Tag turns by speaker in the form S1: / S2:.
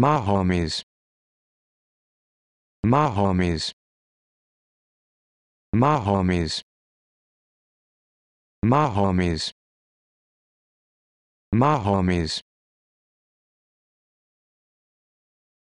S1: My homies. My homies. My homies. My homies. My homies.